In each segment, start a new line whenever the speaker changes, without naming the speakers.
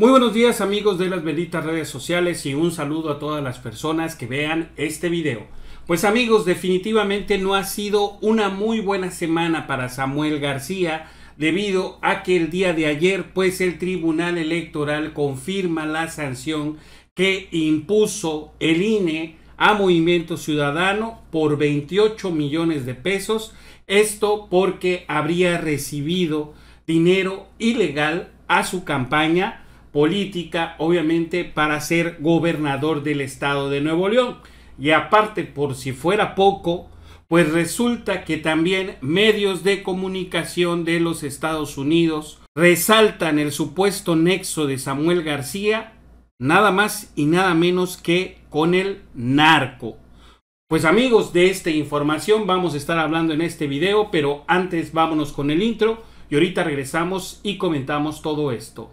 Muy buenos días amigos de las benditas redes sociales y un saludo a todas las personas que vean este video. Pues amigos, definitivamente no ha sido una muy buena semana para Samuel García debido a que el día de ayer pues el Tribunal Electoral confirma la sanción que impuso el INE a Movimiento Ciudadano por 28 millones de pesos. Esto porque habría recibido dinero ilegal a su campaña política, obviamente, para ser gobernador del estado de Nuevo León. Y aparte, por si fuera poco, pues resulta que también medios de comunicación de los Estados Unidos resaltan el supuesto nexo de Samuel García, nada más y nada menos que con el narco. Pues amigos, de esta información vamos a estar hablando en este video, pero antes vámonos con el intro y ahorita regresamos y comentamos todo esto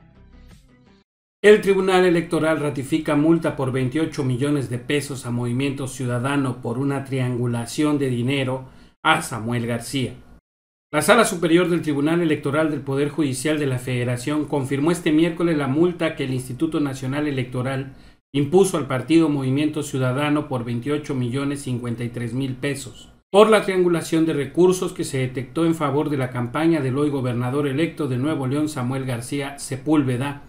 El Tribunal Electoral ratifica multa por 28 millones de pesos a Movimiento Ciudadano por una triangulación de dinero a Samuel García. La Sala Superior del Tribunal Electoral del Poder Judicial de la Federación confirmó este miércoles la multa que el Instituto Nacional Electoral impuso al partido Movimiento Ciudadano por 28 millones 53 mil pesos por la triangulación de recursos que se detectó en favor de la campaña del hoy gobernador electo de Nuevo León Samuel García Sepúlveda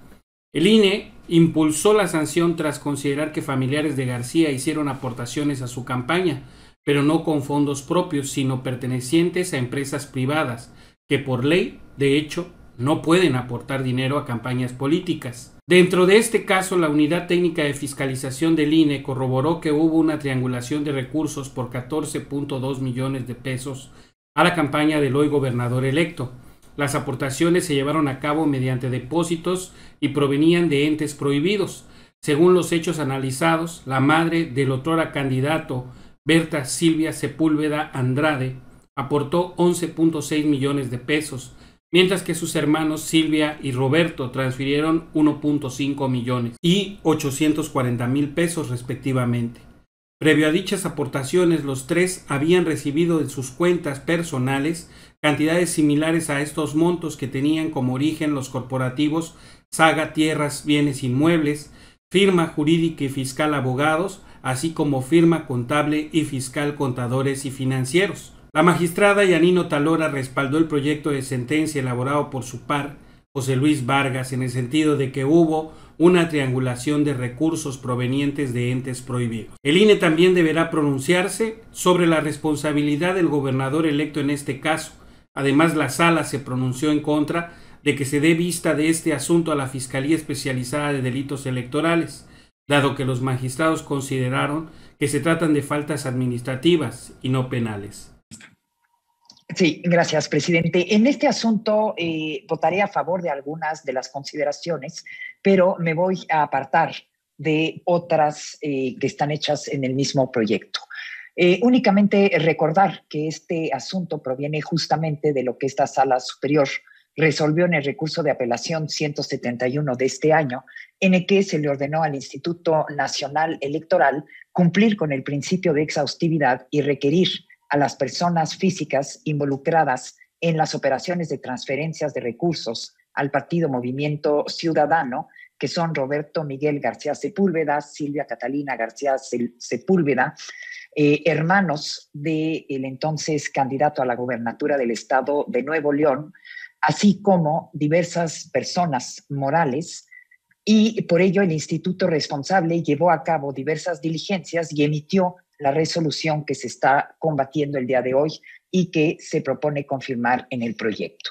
el INE impulsó la sanción tras considerar que familiares de García hicieron aportaciones a su campaña, pero no con fondos propios, sino pertenecientes a empresas privadas, que por ley, de hecho, no pueden aportar dinero a campañas políticas. Dentro de este caso, la Unidad Técnica de Fiscalización del INE corroboró que hubo una triangulación de recursos por 14.2 millones de pesos a la campaña del hoy gobernador electo, las aportaciones se llevaron a cabo mediante depósitos y provenían de entes prohibidos. Según los hechos analizados, la madre del otrora candidato, Berta Silvia Sepúlveda Andrade, aportó 11.6 millones de pesos, mientras que sus hermanos Silvia y Roberto transfirieron 1.5 millones y 840 mil pesos respectivamente. Previo a dichas aportaciones, los tres habían recibido en sus cuentas personales cantidades similares a estos montos que tenían como origen los corporativos Saga Tierras Bienes Inmuebles, Firma Jurídica y Fiscal Abogados, así como Firma Contable y Fiscal Contadores y Financieros. La magistrada Yanino Talora respaldó el proyecto de sentencia elaborado por su par, José Luis Vargas, en el sentido de que hubo una triangulación de recursos provenientes de entes prohibidos. El INE también deberá pronunciarse sobre la responsabilidad del gobernador electo en este caso, Además, la sala se pronunció en contra de que se dé vista de este asunto a la Fiscalía Especializada de Delitos Electorales, dado que los magistrados consideraron que se tratan de faltas administrativas y no penales.
Sí, gracias, presidente. En este asunto eh, votaré a favor de algunas de las consideraciones, pero me voy a apartar de otras eh, que están hechas en el mismo proyecto. Eh, únicamente recordar que este asunto proviene justamente de lo que esta sala superior resolvió en el recurso de apelación 171 de este año, en el que se le ordenó al Instituto Nacional Electoral cumplir con el principio de exhaustividad y requerir a las personas físicas involucradas en las operaciones de transferencias de recursos al Partido Movimiento Ciudadano, que son Roberto Miguel García Sepúlveda, Silvia Catalina García Sepúlveda, eh, hermanos del entonces candidato a la gobernatura del estado de Nuevo León, así como diversas personas morales, y por ello el instituto responsable llevó a cabo diversas diligencias y emitió la resolución que se está combatiendo el día de hoy y que se propone confirmar en el proyecto.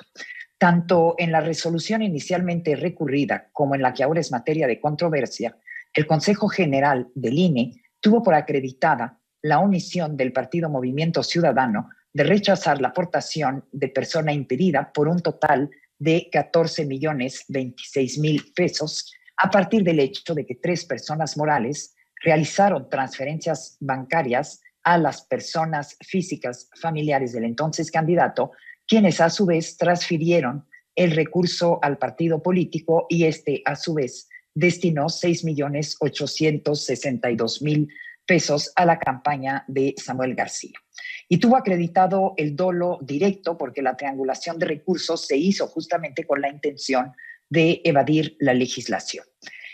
Tanto en la resolución inicialmente recurrida como en la que ahora es materia de controversia, el Consejo General del INE tuvo por acreditada la omisión del Partido Movimiento Ciudadano de rechazar la aportación de persona impedida por un total de 14 millones 26 mil pesos a partir del hecho de que tres personas morales realizaron transferencias bancarias a las personas físicas familiares del entonces candidato, quienes a su vez transfirieron el recurso al partido político y este a su vez destinó 6 millones 862 mil pesos a la campaña de Samuel García. Y tuvo acreditado el dolo directo porque la triangulación de recursos se hizo justamente con la intención de evadir la legislación.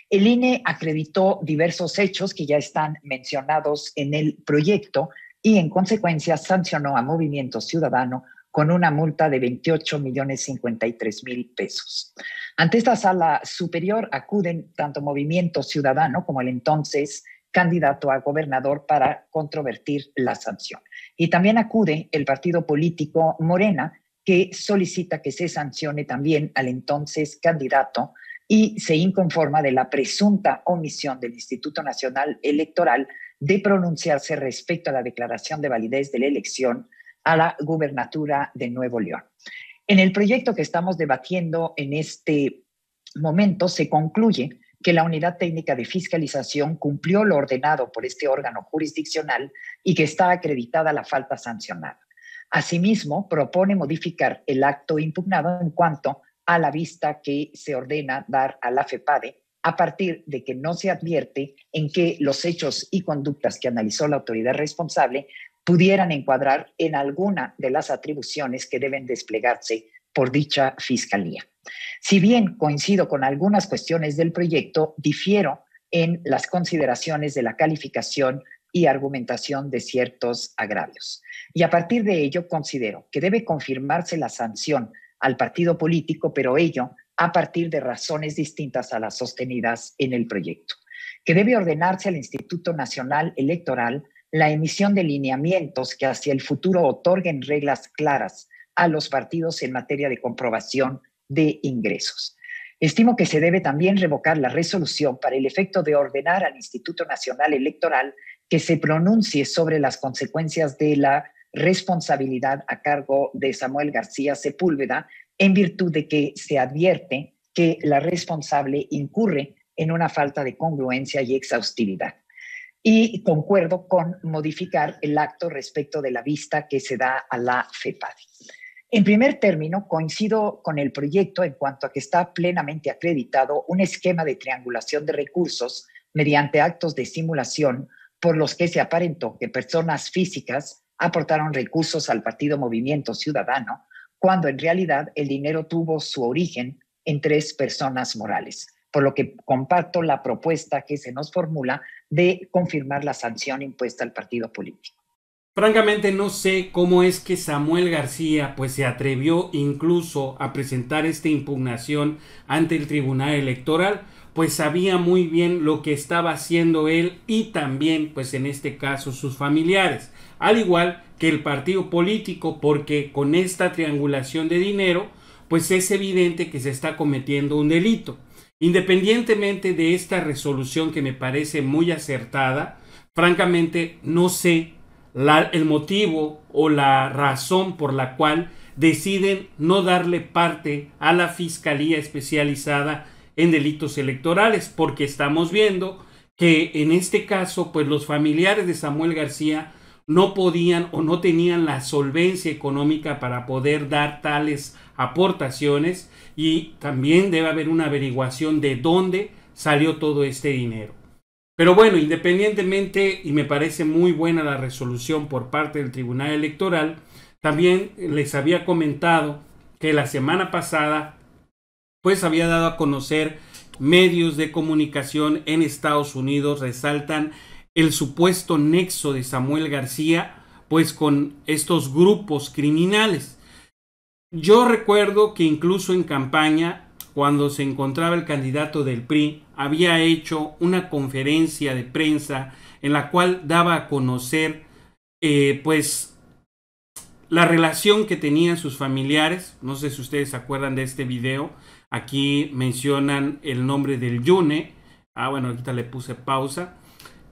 El INE acreditó diversos hechos que ya están mencionados en el proyecto y en consecuencia sancionó a Movimiento Ciudadano con una multa de 28 millones 53 mil pesos. Ante esta sala superior acuden tanto Movimiento Ciudadano como el entonces candidato a gobernador para controvertir la sanción. Y también acude el partido político Morena, que solicita que se sancione también al entonces candidato y se inconforma de la presunta omisión del Instituto Nacional Electoral de pronunciarse respecto a la declaración de validez de la elección a la gubernatura de Nuevo León. En el proyecto que estamos debatiendo en este momento se concluye que la Unidad Técnica de Fiscalización cumplió lo ordenado por este órgano jurisdiccional y que está acreditada la falta sancionada. Asimismo, propone modificar el acto impugnado en cuanto a la vista que se ordena dar a la FEPADE a partir de que no se advierte en que los hechos y conductas que analizó la autoridad responsable pudieran encuadrar en alguna de las atribuciones que deben desplegarse por dicha fiscalía. Si bien coincido con algunas cuestiones del proyecto, difiero en las consideraciones de la calificación y argumentación de ciertos agravios. Y a partir de ello considero que debe confirmarse la sanción al partido político, pero ello a partir de razones distintas a las sostenidas en el proyecto, que debe ordenarse al Instituto Nacional Electoral la emisión de lineamientos que hacia el futuro otorguen reglas claras a los partidos en materia de comprobación de ingresos. Estimo que se debe también revocar la resolución para el efecto de ordenar al Instituto Nacional Electoral que se pronuncie sobre las consecuencias de la responsabilidad a cargo de Samuel García Sepúlveda en virtud de que se advierte que la responsable incurre en una falta de congruencia y exhaustividad. Y concuerdo con modificar el acto respecto de la vista que se da a la FEPAD. En primer término, coincido con el proyecto en cuanto a que está plenamente acreditado un esquema de triangulación de recursos mediante actos de simulación por los que se aparentó que personas físicas aportaron recursos al partido Movimiento Ciudadano, cuando en realidad el dinero tuvo su origen en tres personas morales, por lo que comparto la propuesta que se nos formula de confirmar la sanción impuesta al partido político.
Francamente no sé cómo es que Samuel García pues se atrevió incluso a presentar esta impugnación ante el Tribunal Electoral, pues sabía muy bien lo que estaba haciendo él y también pues en este caso sus familiares, al igual que el partido político porque con esta triangulación de dinero pues es evidente que se está cometiendo un delito. Independientemente de esta resolución que me parece muy acertada, francamente no sé el motivo o la razón por la cual deciden no darle parte a la Fiscalía Especializada en Delitos Electorales, porque estamos viendo que en este caso, pues los familiares de Samuel García no podían o no tenían la solvencia económica para poder dar tales aportaciones y también debe haber una averiguación de dónde salió todo este dinero. Pero bueno, independientemente, y me parece muy buena la resolución por parte del Tribunal Electoral, también les había comentado que la semana pasada, pues había dado a conocer medios de comunicación en Estados Unidos, resaltan el supuesto nexo de Samuel García, pues con estos grupos criminales. Yo recuerdo que incluso en campaña cuando se encontraba el candidato del PRI, había hecho una conferencia de prensa en la cual daba a conocer eh, pues la relación que tenían sus familiares. No sé si ustedes se acuerdan de este video. Aquí mencionan el nombre del Yune. Ah, bueno, ahorita le puse pausa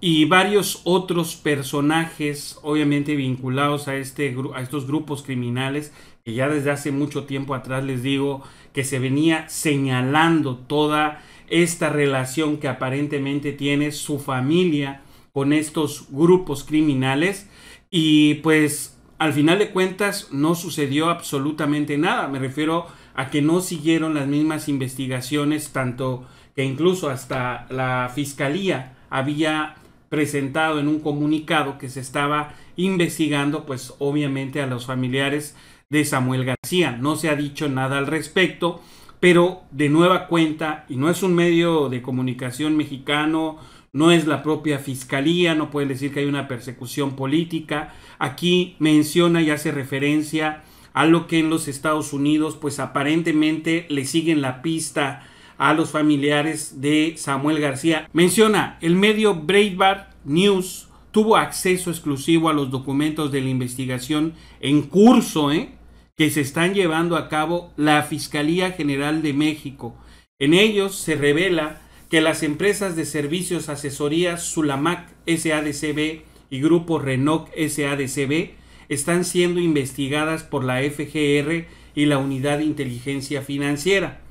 y varios otros personajes, obviamente vinculados a, este, a estos grupos criminales, que ya desde hace mucho tiempo atrás les digo que se venía señalando toda esta relación que aparentemente tiene su familia con estos grupos criminales y pues al final de cuentas no sucedió absolutamente nada, me refiero a que no siguieron las mismas investigaciones tanto que incluso hasta la fiscalía había presentado en un comunicado que se estaba investigando, pues obviamente a los familiares de Samuel García. No se ha dicho nada al respecto, pero de nueva cuenta, y no es un medio de comunicación mexicano, no es la propia fiscalía, no puede decir que hay una persecución política. Aquí menciona y hace referencia a lo que en los Estados Unidos, pues aparentemente le siguen la pista a los familiares de Samuel García. Menciona, el medio Breitbart News tuvo acceso exclusivo a los documentos de la investigación en curso ¿eh? que se están llevando a cabo la Fiscalía General de México. En ellos se revela que las empresas de servicios asesoría Sulamac SADCB y Grupo Renoc SADCB están siendo investigadas por la FGR y la Unidad de Inteligencia Financiera.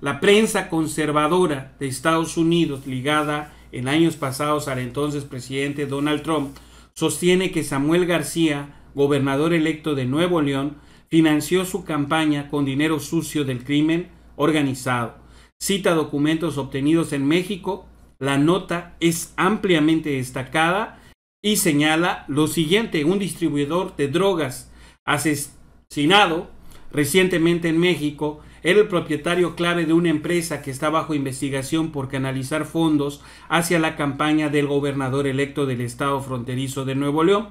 La prensa conservadora de Estados Unidos, ligada en años pasados al entonces presidente Donald Trump, sostiene que Samuel García, gobernador electo de Nuevo León, financió su campaña con dinero sucio del crimen organizado. Cita documentos obtenidos en México. La nota es ampliamente destacada y señala lo siguiente. Un distribuidor de drogas asesinado recientemente en México el propietario clave de una empresa que está bajo investigación por canalizar fondos hacia la campaña del gobernador electo del estado fronterizo de Nuevo León.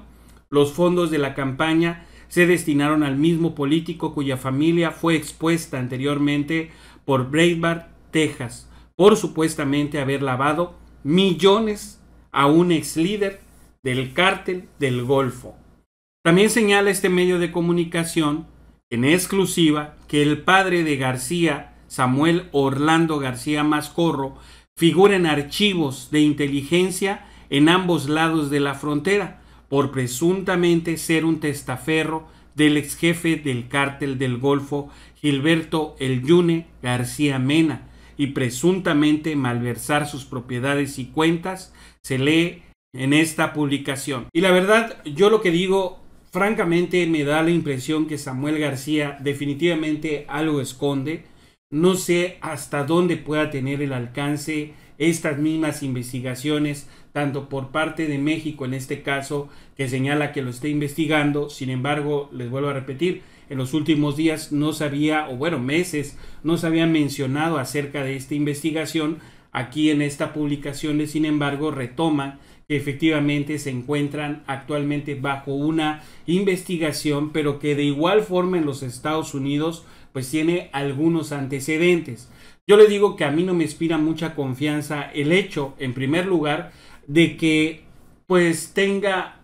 Los fondos de la campaña se destinaron al mismo político cuya familia fue expuesta anteriormente por Breitbart, Texas, por supuestamente haber lavado millones a un ex líder del cártel del Golfo. También señala este medio de comunicación en exclusiva que el padre de García, Samuel Orlando García Mascorro, figura en archivos de inteligencia en ambos lados de la frontera por presuntamente ser un testaferro del ex jefe del cártel del Golfo Gilberto El Yune García Mena y presuntamente malversar sus propiedades y cuentas, se lee en esta publicación. Y la verdad, yo lo que digo Francamente me da la impresión que Samuel García definitivamente algo esconde. No sé hasta dónde pueda tener el alcance estas mismas investigaciones, tanto por parte de México en este caso, que señala que lo está investigando, sin embargo, les vuelvo a repetir, en los últimos días no sabía, o bueno, meses, no se había mencionado acerca de esta investigación, aquí en esta publicación, sin embargo, retoma que efectivamente se encuentran actualmente bajo una investigación, pero que de igual forma en los Estados Unidos pues tiene algunos antecedentes. Yo le digo que a mí no me inspira mucha confianza el hecho, en primer lugar, de que pues tenga,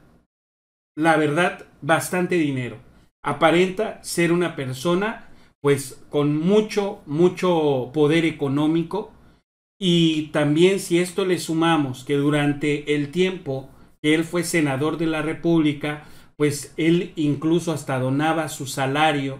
la verdad, bastante dinero. Aparenta ser una persona pues con mucho, mucho poder económico y también si esto le sumamos que durante el tiempo que él fue senador de la República, pues él incluso hasta donaba su salario,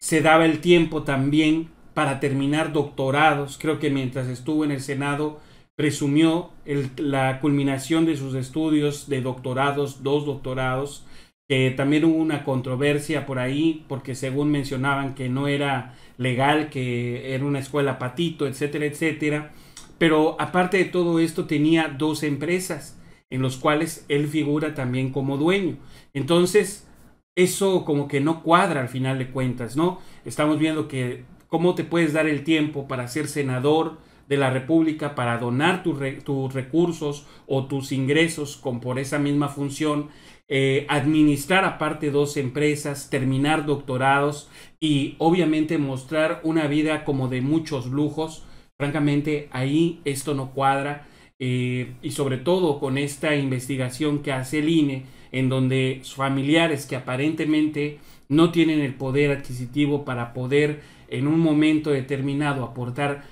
se daba el tiempo también para terminar doctorados, creo que mientras estuvo en el Senado presumió la culminación de sus estudios de doctorados, dos doctorados, que eh, también hubo una controversia por ahí, porque según mencionaban que no era legal, que era una escuela patito, etcétera, etcétera. Pero aparte de todo esto, tenía dos empresas en los cuales él figura también como dueño. Entonces, eso como que no cuadra al final de cuentas, ¿no? Estamos viendo que cómo te puedes dar el tiempo para ser senador, de la República para donar tus recursos o tus ingresos con, por esa misma función, eh, administrar aparte dos empresas, terminar doctorados y obviamente mostrar una vida como de muchos lujos. Francamente, ahí esto no cuadra. Eh, y sobre todo con esta investigación que hace el INE, en donde familiares que aparentemente no tienen el poder adquisitivo para poder en un momento determinado aportar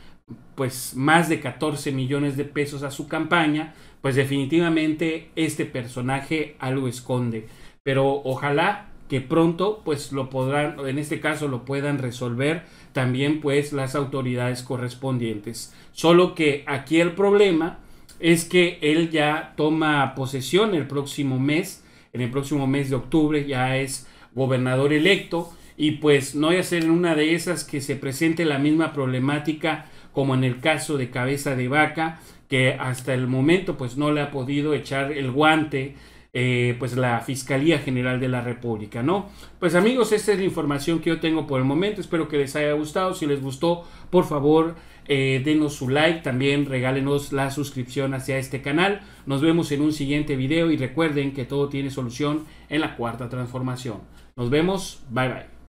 pues más de 14 millones de pesos a su campaña, pues definitivamente este personaje algo esconde. Pero ojalá que pronto pues lo podrán, en este caso lo puedan resolver también pues las autoridades correspondientes. Solo que aquí el problema es que él ya toma posesión el próximo mes, en el próximo mes de octubre ya es gobernador electo y pues no voy a ser en una de esas que se presente la misma problemática como en el caso de Cabeza de Vaca, que hasta el momento pues no le ha podido echar el guante eh, pues la Fiscalía General de la República, ¿no? Pues amigos, esta es la información que yo tengo por el momento, espero que les haya gustado, si les gustó, por favor, eh, denos su like, también regálenos la suscripción hacia este canal, nos vemos en un siguiente video y recuerden que todo tiene solución en la cuarta transformación. Nos vemos, bye bye.